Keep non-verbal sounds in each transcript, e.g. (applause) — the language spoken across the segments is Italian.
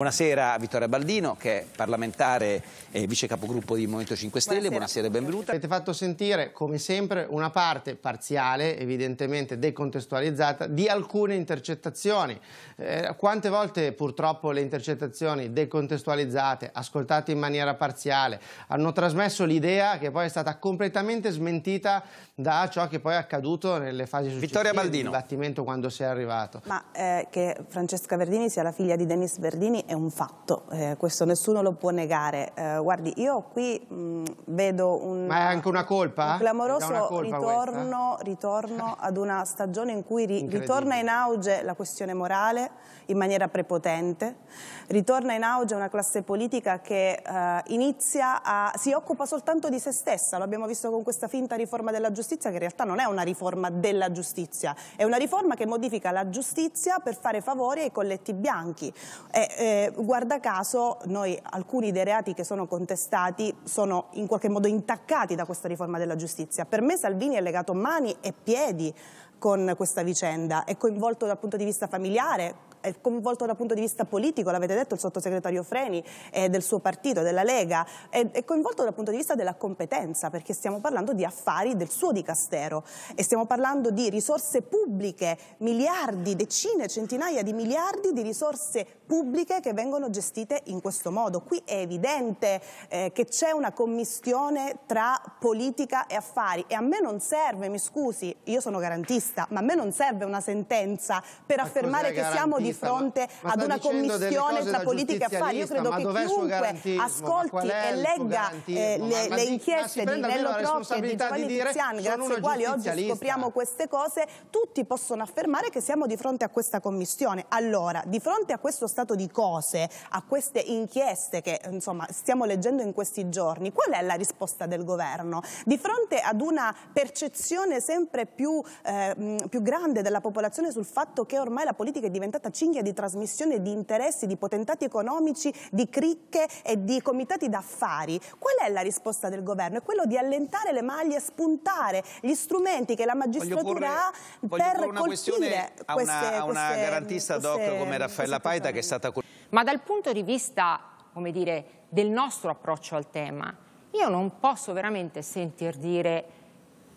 Buonasera a Vittoria Baldino, che è parlamentare e vice capogruppo di Movimento 5 Stelle, buonasera, e benvenuta. Avete fatto sentire, come sempre, una parte parziale, evidentemente decontestualizzata, di alcune intercettazioni. Eh, quante volte purtroppo le intercettazioni decontestualizzate, ascoltate in maniera parziale, hanno trasmesso l'idea che poi è stata completamente smentita da ciò che poi è accaduto nelle fasi successive Vittoria Baldino. del dibattimento quando si è arrivato. Ma eh, che Francesca Verdini sia la figlia di Denis Verdini è un fatto, eh, questo nessuno lo può negare. Eh, guardi, io qui mh, mm, vedo un... Ma è anche una colpa? Un clamoroso una colpa ritorno, ritorno, ad una stagione in cui ri ritorna in auge la questione morale in maniera prepotente, ritorna in auge una classe politica che eh, inizia a... si occupa soltanto di se stessa, lo abbiamo visto con questa finta riforma della giustizia che in realtà non è una riforma della giustizia, è una riforma che modifica la giustizia per fare favori ai colletti bianchi. E, eh, eh, guarda caso noi alcuni dei reati che sono contestati sono in qualche modo intaccati da questa riforma della giustizia. Per me Salvini è legato mani e piedi con questa vicenda, è coinvolto dal punto di vista familiare, è coinvolto dal punto di vista politico, l'avete detto il sottosegretario Freni, eh, del suo partito, della Lega, è, è, coinvolto dal punto di vista della competenza, perché stiamo parlando di affari del suo dicastero e stiamo parlando di risorse pubbliche, miliardi, decine, centinaia di miliardi di risorse pubbliche che vengono gestite in questo modo. Qui è evidente eh, che c'è una commistione tra politica e affari e a me non serve, mi scusi, io sono garantista, ma a me non serve una sentenza per ma affermare che siamo di di fronte ma, ad una commissione tra politica e affari. Io credo che chiunque ascolti e legga eh, le, le, inchieste di Nello Crocchi e di Giovanni di Tizian, grazie ai quali oggi scopriamo queste cose, tutti possono affermare che siamo di fronte a questa commissione. Allora, di fronte a questo stato di cose, a queste inchieste che insomma, stiamo leggendo in questi giorni, qual è la risposta del governo? Di fronte ad una percezione sempre più, eh, più grande della popolazione sul fatto che ormai la politica è diventata cinghia di trasmissione di interessi, di potentati economici, di cricche e di comitati d'affari. Qual è la risposta del governo? È quello di allentare le maglie, spuntare gli strumenti che la magistratura ha per colpire a queste, una, a una queste, garantista queste, come Raffaella Paita che è stata... Ma dal punto di vista, come dire, del nostro approccio al tema, io non posso veramente sentir dire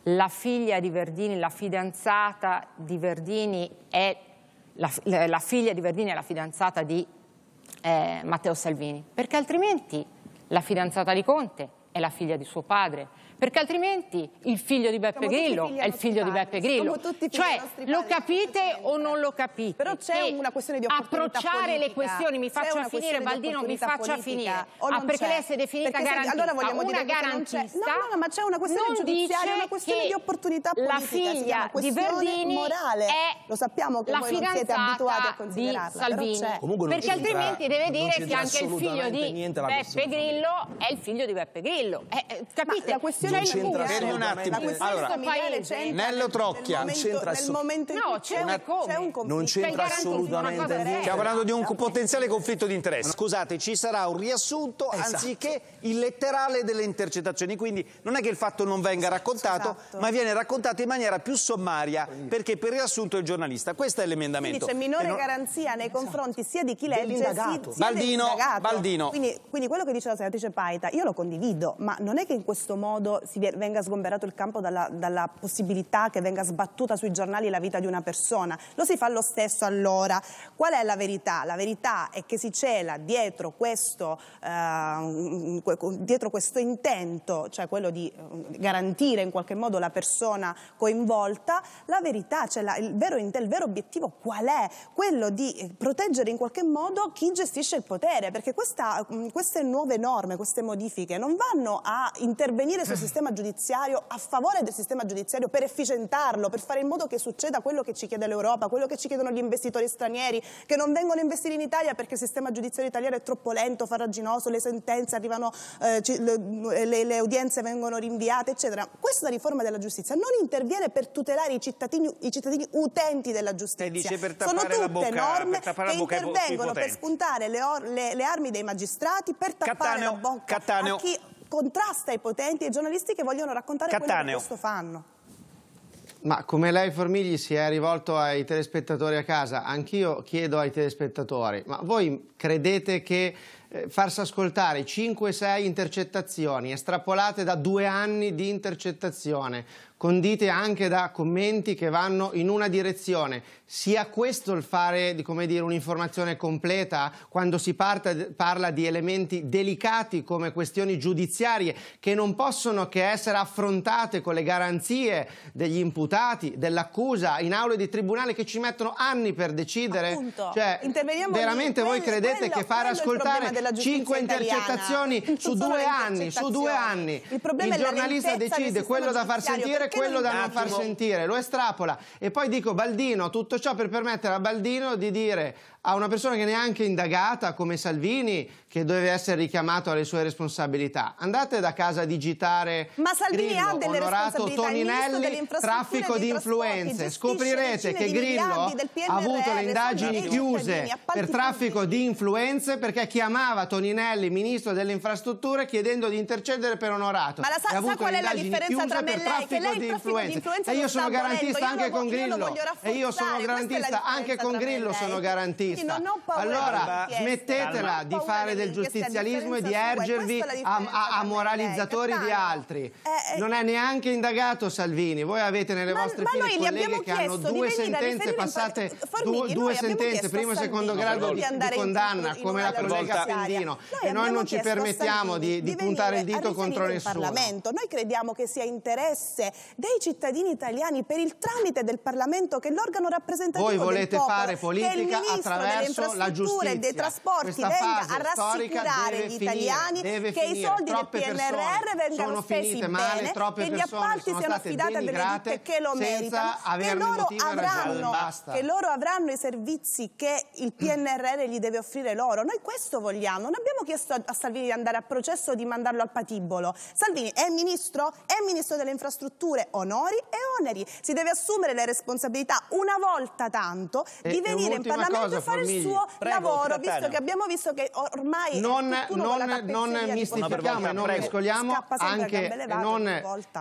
la figlia di Verdini, la fidanzata di Verdini è la, la figlia di Verdini è la fidanzata di eh, Matteo Salvini, perché altrimenti la fidanzata di Conte è la figlia di suo padre, perché altrimenti il figlio di Beppe Siamo Grillo è il figlio di Beppe Grillo. Cioè, lo capite o non lo capite? Però c'è una questione di opportunità Approcciare politica. le questioni, mi faccia finire Baldino, mi faccia politica. finire. Ah, perché lei si è definita garantista. allora vogliamo una dire garantista. No, no, no, ma c'è una questione giudiziaria, una questione di opportunità politica. La figlia di Verdini morale. è lo sappiamo che la voi non siete abituati a considerarla. Di Salvini. Perché altrimenti deve dire che anche il figlio di Beppe Grillo è il figlio di Beppe Grillo tranquillo. Eh, eh capite? Ma la questione non c'entra fermi eh. un attimo. Allora, Nello Trocchia. Nel momento, nel momento in no, c'è, una, c'è un conflitto. Non c'entra cioè, assolutamente niente. Stiamo parlando di un esatto. potenziale conflitto di interesse. Scusate, ci sarà un riassunto esatto. anziché il letterale delle intercettazioni. Quindi non è che il fatto non venga esatto, raccontato, esatto. ma viene raccontato in maniera più sommaria perché per riassunto è il giornalista. Questo è l'emendamento. Quindi c'è minore non... garanzia nei esatto. confronti sia di chi legge sia, sia Baldino, dell'indagato. Baldino. Quindi, quindi quello che dice la senatrice Paita, io lo condivido ma non è che in questo modo si venga sgomberato il campo dalla, dalla possibilità che venga sbattuta sui giornali la vita di una persona. Lo si fa lo stesso allora. Qual è la verità? La verità è che si cela dietro questo, eh, dietro questo intento, cioè quello di eh, garantire in qualche modo la persona coinvolta, la verità, cioè la, il, vero, il vero obiettivo qual è? Quello di eh, proteggere in qualche modo chi gestisce il potere, perché questa, queste nuove norme, queste modifiche non vanno vanno a intervenire sul eh. sistema giudiziario a favore del sistema giudiziario per efficientarlo, per fare in modo che succeda quello che ci chiede l'Europa, quello che ci chiedono gli investitori stranieri, che non vengono a investire in Italia perché il sistema giudiziario italiano è troppo lento, farraginoso, le sentenze arrivano, eh, le, le, le, udienze vengono rinviate, eccetera. Questa riforma della giustizia non interviene per tutelare i cittadini, i cittadini utenti della giustizia. Sono tutte bocca, norme che intervengono per spuntare le, or, le, armi dei magistrati, per tappare Cattaneo, la bocca Cattaneo. a chi contrasta i potenti e i giornalisti che vogliono raccontare Cattaneo. quello che questo fanno. Ma come lei Formigli si è rivolto ai telespettatori a casa, anch'io chiedo ai telespettatori, ma voi credete che eh, farsi ascoltare 5-6 intercettazioni estrapolate da due anni di intercettazione, condite anche da commenti che vanno in una direzione. Sia questo il fare dire, un'informazione completa quando si parte, parla di elementi delicati come questioni giudiziarie che non possono che essere affrontate con le garanzie degli imputati, dell'accusa, in aule di tribunale che ci mettono anni per decidere. Appunto, cioè, veramente quello, voi credete che fare ascoltare della giustizia Cinque intercettazioni su due, anni, su due anni, Il, Il giornalista decide quello da far sentire e quello da non far sentire, lo estrapola e poi dico Baldino, tutto ciò per permettere a Baldino di dire a una persona che neanche è indagata come Salvini, che deve essere richiamato alle sue responsabilità. Andate da casa a digitare Ma Salvini Grillo, ha delle onorato Toninelli, traffico di influenze. Scoprirete che Grillo ha avuto le indagini chiuse per traffico di influenze perché chiamava Toninelli, ministro delle infrastrutture, chiedendo di intercedere per onorato. Ma la sa, sa qual è la differenza tra me e lei? Che lei di influenze. E io sono garantista anche con Grillo. E io sono garantista anche con Grillo, sono garantista giustizialista. allora smettetela di fare del giustizialismo e di ergervi a, a, a moralizzatori di altri. Eh, eh, non è neanche indagato Salvini. Voi avete nelle ma, vostre file colleghe che hanno due sentenze passate, Formighi, due sentenze, primo e secondo grado di, di condanna, come la collega Pendino. E noi non ci permettiamo di, di puntare il dito contro nessuno. Noi crediamo che sia interesse dei cittadini italiani per il tramite del Parlamento che l'organo rappresentativo Voi volete fare politica attraverso attraverso la giustizia e dei trasporti venga a rassicurare gli italiani finire, che i soldi del PNRR vengano spesi bene, male, che gli appalti siano affidati a delle ditte che lo meritano, che loro, avranno, che loro avranno i servizi che il PNRR gli deve offrire loro. Noi questo vogliamo. Non abbiamo chiesto a Salvini di andare a processo o di mandarlo al patibolo. Salvini è ministro? È ministro delle infrastrutture. Onori e oneri. Si deve assumere le responsabilità una volta tanto di e, venire in Parlamento e fare fare il suo Prego, lavoro, trattare. visto che abbiamo visto che ormai non, non, non mistifichiamo e non mescoliamo anche levate, non,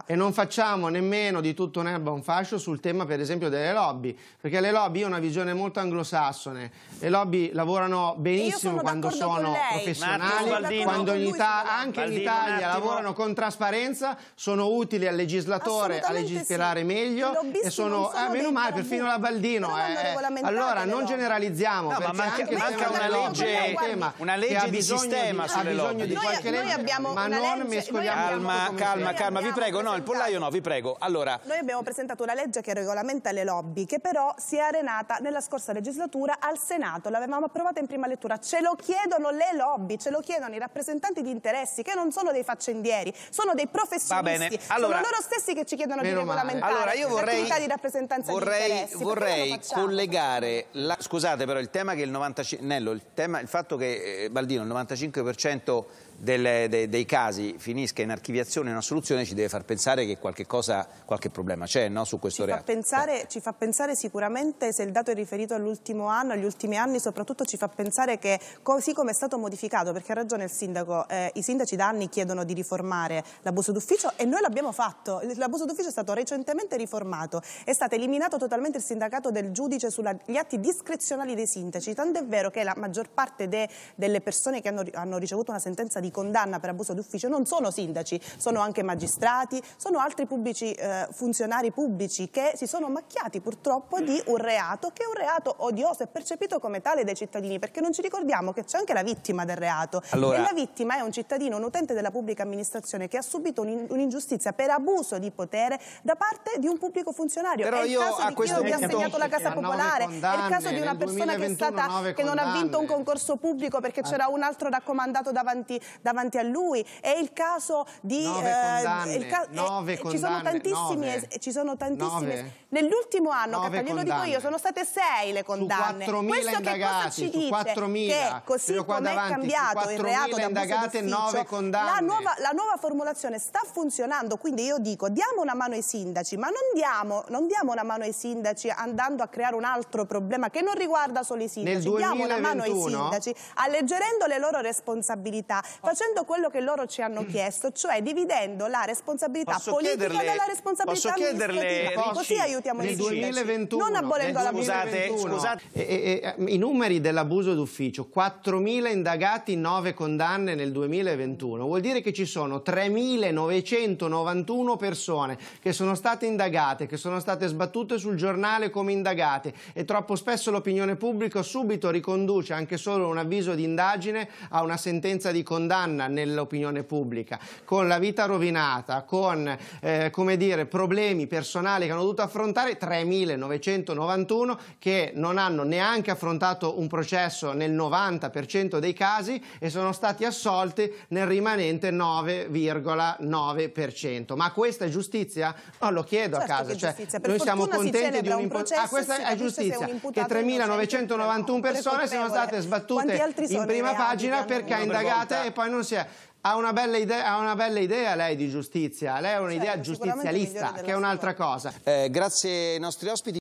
e non facciamo nemmeno di tutto un'erba un fascio sul tema per esempio delle lobby, perché le lobby io ho una visione molto anglosassone, le lobby lavorano benissimo sono quando sono professionali, quando in Ita- anche Baldino, in Italia lavorano con trasparenza, sono utili al legislatore a legiferare sì. meglio e sono, sono eh, meno male, perfino la Baldino. Eh. eh. Allora non generalizziamo vogliamo. No, ma manca, manca una, legge, tema, una legge di sistema di, sulle lobby. Di noi, noi abbiamo ma una non legge, Calma, calma, calma, vi prego, no, il pollaio no, vi prego. Allora, noi abbiamo presentato una legge che regolamenta le lobby, che però si è arenata nella scorsa legislatura al Senato, l'avevamo approvata in prima lettura. Ce lo chiedono le lobby, ce lo chiedono i rappresentanti di interessi, che non sono dei faccendieri, sono dei professionisti. Va bene. Allora, sono loro stessi che ci chiedono di regolamentare allora, io vorrei, di rappresentanza vorrei, di interessi. Vorrei collegare, la, scusate però il il tema che il 95%, Nello, il, tema, il fatto che eh, Baldino il 95% delle, de, dei casi finisca in archiviazione e in assoluzione ci deve far pensare che qualche, cosa, qualche problema c'è no, su questo ci reato. Fa pensare, eh. Ci fa pensare sicuramente, se il dato è riferito all'ultimo anno, agli ultimi anni, soprattutto ci fa pensare che così come è stato modificato, perché ha ragione il sindaco, eh, i sindaci da anni chiedono di riformare l'abuso d'ufficio e noi l'abbiamo fatto. L'abuso d'ufficio è stato recentemente riformato, è stato eliminato totalmente il sindacato del giudice sugli atti discrezionali dei sindaci, tant'è vero che la maggior parte de, delle persone che hanno, hanno ricevuto una sentenza di di condanna per abuso d'ufficio non sono sindaci, sono anche magistrati, sono altri pubblici, eh, funzionari pubblici che si sono macchiati purtroppo di un reato che è un reato odioso e percepito come tale dai cittadini perché non ci ricordiamo che c'è anche la vittima del reato allora... e la vittima è un cittadino, un utente della pubblica amministrazione che ha subito un'ingiustizia per abuso di potere da parte di un pubblico funzionario. Però è il caso di chi non gli ha segnato la casa popolare, è il caso di una persona 2021, che, stata, che non ha vinto un concorso pubblico perché c'era un altro raccomandato davanti, davanti a lui. È il caso di... Nove eh, condanne, eh, ca nove condanne, ci sono tantissimi... Nove, ci sono tantissimi... Nell'ultimo anno, Cattaglielo dico io, sono state sei le condanne. Su 4.000 Questo indagati, che ci dice? Che così come è cambiato il reato di indagate, nove condanne. La nuova, la nuova formulazione sta funzionando, quindi io dico diamo una mano ai sindaci, ma non diamo, non diamo una mano ai sindaci andando a creare un altro problema che non riguarda solo i sindaci. diamo una mano ai sindaci alleggerendo le loro responsabilità, facendo quello che loro ci hanno (clears throat) chiesto, cioè dividendo la responsabilità posso politica chiederle, dalla responsabilità posso chiederle, Così aiutiamo nel 2021, non abolendo l'abuso. Scusate, scusate. Eh, e, eh, e, eh, i numeri dell'abuso d'ufficio, 4.000 indagati, 9 condanne nel 2021, vuol dire che ci sono 3.991 persone che sono state indagate, che sono state sbattute sul giornale come indagate e troppo spesso l'opinione pubblica subito riconduce anche solo un avviso di indagine a una sentenza di condanna condanna nell'opinione pubblica, con la vita rovinata, con eh, come dire, problemi personali che hanno dovuto affrontare, 3.991 che non hanno neanche affrontato un processo nel 90% dei casi e sono stati assolti nel rimanente 9,9%. Ma questa è giustizia? No, lo chiedo certo a casa. Cioè, noi siamo contenti di un, un processo. Ah, questa è giustizia. Che 3.991 persone sono state sbattute in prima pagina perché indagate e poi non sia... Ha una, idea, ha una, bella idea, lei di giustizia, lei ha un'idea certo, giustizialista, che è un'altra cosa. Eh, grazie ai nostri ospiti.